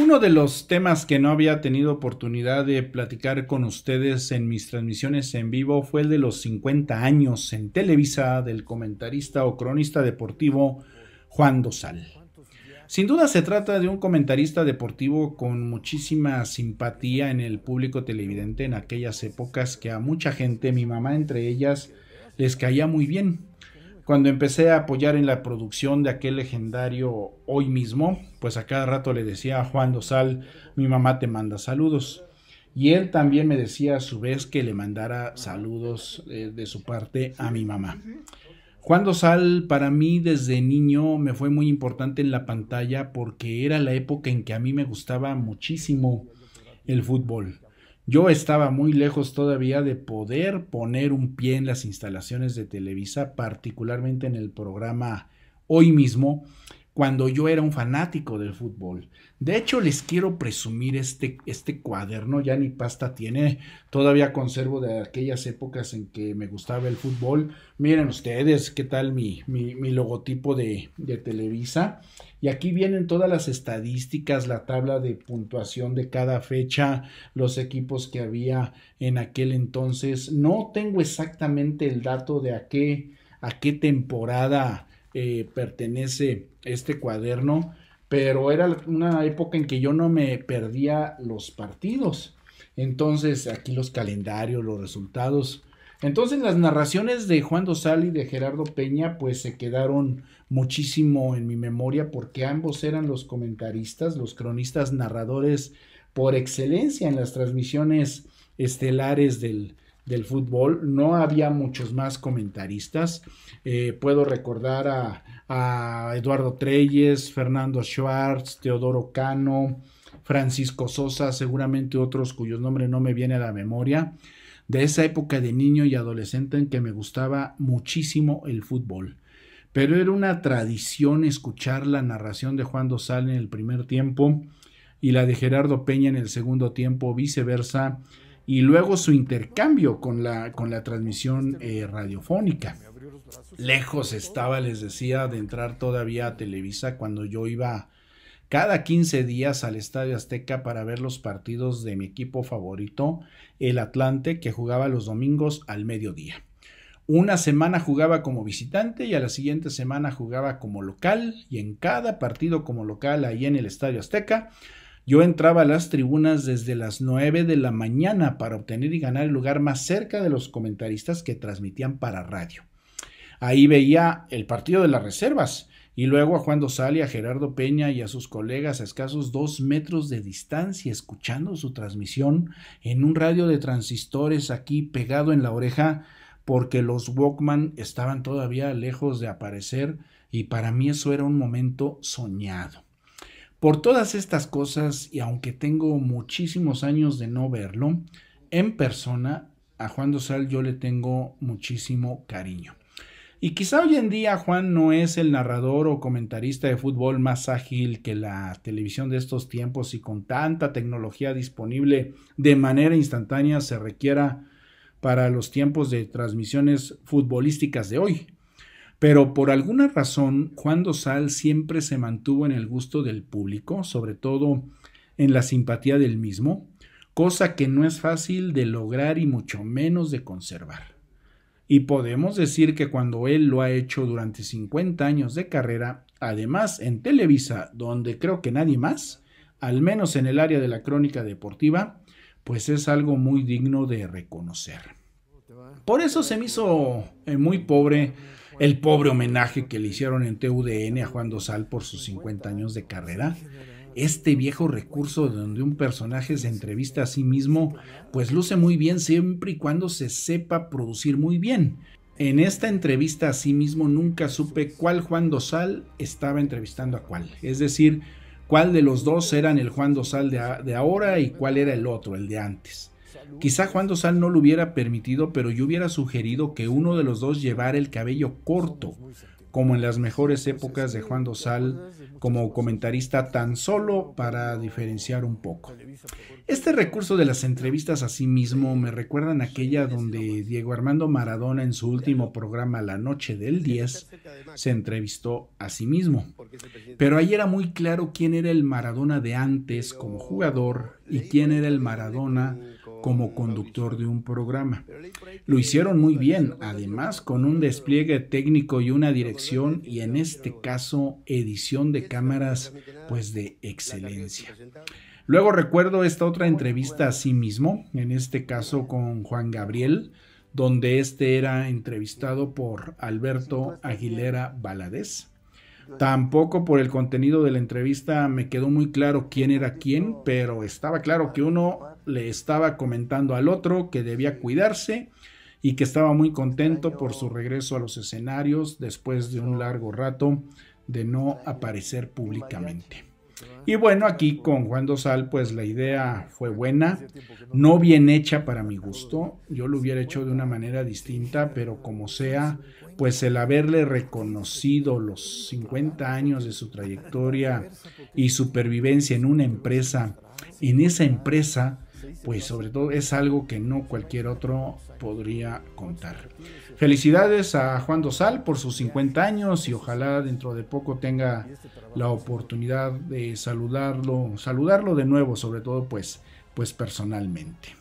Uno de los temas que no había tenido oportunidad de platicar con ustedes en mis transmisiones en vivo fue el de los 50 años en Televisa del comentarista o cronista deportivo Juan Dosal. Sin duda se trata de un comentarista deportivo con muchísima simpatía en el público televidente en aquellas épocas que a mucha gente, mi mamá entre ellas, les caía muy bien. Cuando empecé a apoyar en la producción de aquel legendario hoy mismo, pues a cada rato le decía a Juan Dosal, mi mamá te manda saludos. Y él también me decía a su vez que le mandara saludos eh, de su parte a mi mamá. Juan Dosal para mí desde niño me fue muy importante en la pantalla porque era la época en que a mí me gustaba muchísimo el fútbol. Yo estaba muy lejos todavía de poder poner un pie en las instalaciones de Televisa, particularmente en el programa hoy mismo, cuando yo era un fanático del fútbol. De hecho, les quiero presumir este, este cuaderno, ya ni pasta tiene, todavía conservo de aquellas épocas en que me gustaba el fútbol. Miren ustedes qué tal mi, mi, mi logotipo de, de Televisa. Y aquí vienen todas las estadísticas, la tabla de puntuación de cada fecha, los equipos que había en aquel entonces. No tengo exactamente el dato de a qué, a qué temporada eh, pertenece este cuaderno, pero era una época en que yo no me perdía los partidos. Entonces, aquí los calendarios, los resultados. Entonces, las narraciones de Juan Dosal y de Gerardo Peña, pues se quedaron muchísimo en mi memoria porque ambos eran los comentaristas, los cronistas narradores por excelencia en las transmisiones estelares del, del fútbol. No había muchos más comentaristas. Eh, puedo recordar a, Eduardo Treyes, Fernando Schwartz, Teodoro Cano, Francisco Sosa, seguramente otros cuyos nombres no me viene a la memoria. De esa época de niño y adolescente en que me gustaba muchísimo el fútbol. Pero era una tradición escuchar la narración de Juan Dosal en el primer tiempo y la de Gerardo Peña en el segundo tiempo, viceversa y luego su intercambio con la, con la transmisión eh, radiofónica. Lejos estaba, les decía, de entrar todavía a Televisa cuando yo iba cada 15 días al Estadio Azteca para ver los partidos de mi equipo favorito, el Atlante, que jugaba los domingos al mediodía. Una semana jugaba como visitante y a la siguiente semana jugaba como local y en cada partido como local ahí en el Estadio Azteca yo entraba a las tribunas desde las 9 de la mañana para obtener y ganar el lugar más cerca de los comentaristas que transmitían para radio. Ahí veía el partido de las reservas y luego a Juan Dosal a Gerardo Peña y a sus colegas a escasos dos metros de distancia escuchando su transmisión en un radio de transistores aquí pegado en la oreja porque los Walkman estaban todavía lejos de aparecer y para mí eso era un momento soñado. Por todas estas cosas, y aunque tengo muchísimos años de no verlo, en persona, a Juan Dosal yo le tengo muchísimo cariño. Y quizá hoy en día Juan no es el narrador o comentarista de fútbol más ágil que la televisión de estos tiempos y con tanta tecnología disponible de manera instantánea se requiera para los tiempos de transmisiones futbolísticas de hoy. Pero por alguna razón, Juan Dosal siempre se mantuvo en el gusto del público, sobre todo en la simpatía del mismo, cosa que no es fácil de lograr y mucho menos de conservar. Y podemos decir que cuando él lo ha hecho durante 50 años de carrera, además en Televisa, donde creo que nadie más, al menos en el área de la crónica deportiva, pues es algo muy digno de reconocer. Por eso se me hizo eh, muy pobre el pobre homenaje que le hicieron en TUDN a Juan Dosal por sus 50 años de carrera, este viejo recurso donde un personaje se entrevista a sí mismo, pues luce muy bien siempre y cuando se sepa producir muy bien. En esta entrevista a sí mismo nunca supe cuál Juan Dosal estaba entrevistando a cuál, es decir, cuál de los dos eran el Juan Dosal de, de ahora y cuál era el otro, el de antes. Quizá Juan Dosal no lo hubiera permitido, pero yo hubiera sugerido que uno de los dos llevara el cabello corto, como en las mejores pues épocas de Juan Dosal como comentarista tan solo para diferenciar un poco. Este recurso de las entrevistas a sí mismo me recuerdan aquella donde Diego Armando Maradona en su último programa La Noche del 10 se entrevistó a sí mismo. Pero ahí era muy claro quién era el Maradona de antes como jugador y quién era el Maradona como conductor de un programa. Lo hicieron muy bien, además con un despliegue técnico y una dirección y en este caso edición de cámaras pues de excelencia. Luego recuerdo esta otra entrevista a sí mismo, en este caso con Juan Gabriel, donde este era entrevistado por Alberto Aguilera Valadez. Tampoco por el contenido de la entrevista me quedó muy claro quién era quién, pero estaba claro que uno le estaba comentando al otro que debía cuidarse y que estaba muy contento por su regreso a los escenarios después de un largo rato de no aparecer públicamente. Y bueno, aquí con Juan Dosal, pues la idea fue buena, no bien hecha para mi gusto, yo lo hubiera hecho de una manera distinta, pero como sea, pues el haberle reconocido los 50 años de su trayectoria y supervivencia en una empresa, en esa empresa, pues sobre todo es algo que no cualquier otro podría contar. Felicidades a Juan Dosal por sus 50 años y ojalá dentro de poco tenga la oportunidad de saludarlo, saludarlo de nuevo, sobre todo pues, pues personalmente.